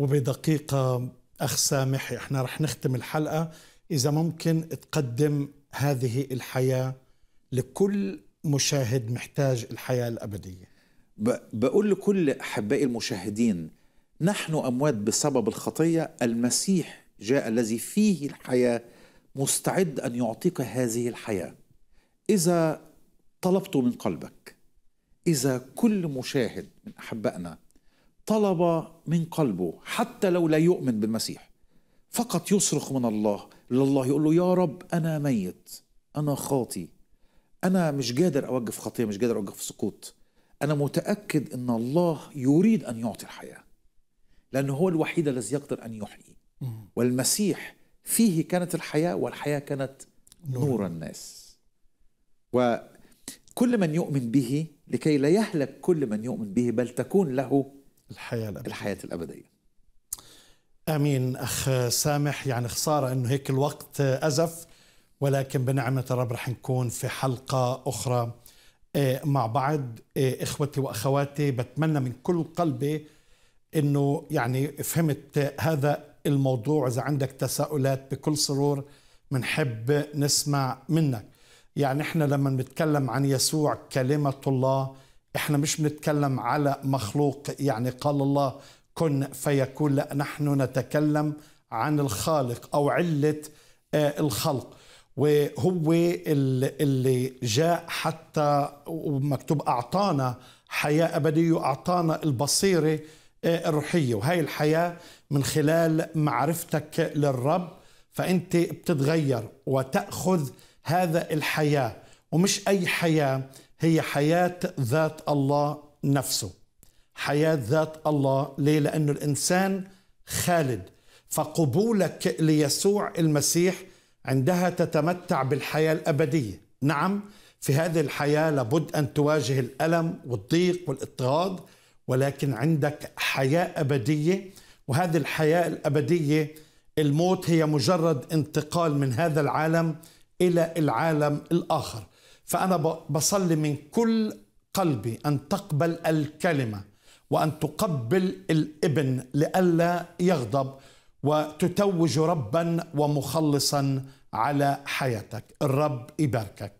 وبدقيقة أخ سامح إحنا رح نختم الحلقة إذا ممكن تقدم هذه الحياة لكل مشاهد محتاج الحياة الأبدية بقول لكل أحبائي المشاهدين نحن أموات بسبب الخطية المسيح جاء الذي فيه الحياة مستعد أن يعطيك هذه الحياة إذا طلبت من قلبك إذا كل مشاهد من أحبائنا طلب من قلبه حتى لو لا يؤمن بالمسيح فقط يصرخ من الله لله يقول له يا رب أنا ميت أنا خاطي أنا مش قادر أوقف خطية مش قادر أوقف سقوط أنا متأكد أن الله يريد أن يعطي الحياة لأنه هو الوحيد الذي يقدر أن يحيي والمسيح فيه كانت الحياة والحياة كانت نور, نور الناس وكل من يؤمن به لكي لا يهلك كل من يؤمن به بل تكون له الحياة الأبدية الحياة الأبدية امين اخ سامح يعني خساره انه هيك الوقت ازف ولكن بنعمه الرب رح نكون في حلقه اخرى إيه، مع بعض إيه، اخوتي واخواتي بتمنى من كل قلبي انه يعني فهمت هذا الموضوع اذا عندك تساؤلات بكل سرور بنحب نسمع منك يعني احنا لما بنتكلم عن يسوع كلمه الله احنا مش بنتكلم على مخلوق يعني قال الله كن فيكون لا نحن نتكلم عن الخالق او عله آه، الخلق وهو اللي جاء حتى ومكتوب اعطانا حياه ابديه واعطانا البصيره آه، الروحيه وهي الحياه من خلال معرفتك للرب فانت بتتغير وتاخذ هذا الحياه ومش أي حياة هي حياة ذات الله نفسه حياة ذات الله ليه؟ لأنه الإنسان خالد فقبولك ليسوع المسيح عندها تتمتع بالحياة الأبدية نعم في هذه الحياة لابد أن تواجه الألم والضيق والاضطهاد ولكن عندك حياة أبدية وهذه الحياة الأبدية الموت هي مجرد انتقال من هذا العالم إلى العالم الآخر فأنا بصلي من كل قلبي أن تقبل الكلمة وأن تقبل الابن لئلا يغضب وتتوج ربا ومخلصا على حياتك الرب يباركك